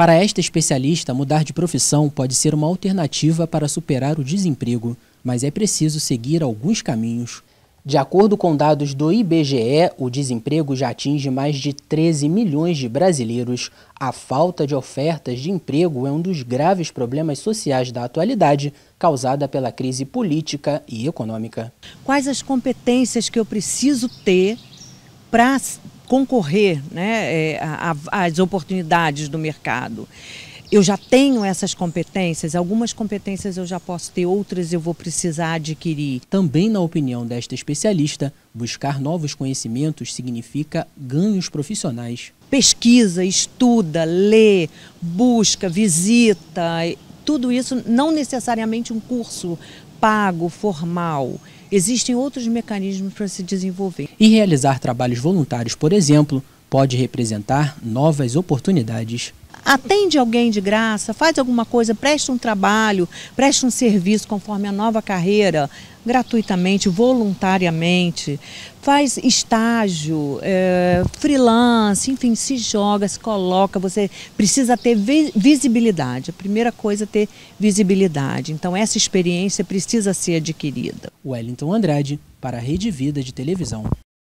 Para esta especialista, mudar de profissão pode ser uma alternativa para superar o desemprego, mas é preciso seguir alguns caminhos. De acordo com dados do IBGE, o desemprego já atinge mais de 13 milhões de brasileiros. A falta de ofertas de emprego é um dos graves problemas sociais da atualidade, causada pela crise política e econômica. Quais as competências que eu preciso ter para concorrer né, eh, às oportunidades do mercado eu já tenho essas competências, algumas competências eu já posso ter, outras eu vou precisar adquirir. Também, na opinião desta especialista, buscar novos conhecimentos significa ganhos profissionais. Pesquisa, estuda, lê, busca, visita, tudo isso não necessariamente um curso pago, formal existem outros mecanismos para se desenvolver. E realizar trabalhos voluntários, por exemplo, pode representar novas oportunidades atende alguém de graça, faz alguma coisa, presta um trabalho, presta um serviço conforme a nova carreira, gratuitamente, voluntariamente, faz estágio, é, freelance, enfim, se joga, se coloca, você precisa ter visibilidade. A primeira coisa é ter visibilidade. Então essa experiência precisa ser adquirida. Wellington Andrade, para a Rede Vida de Televisão.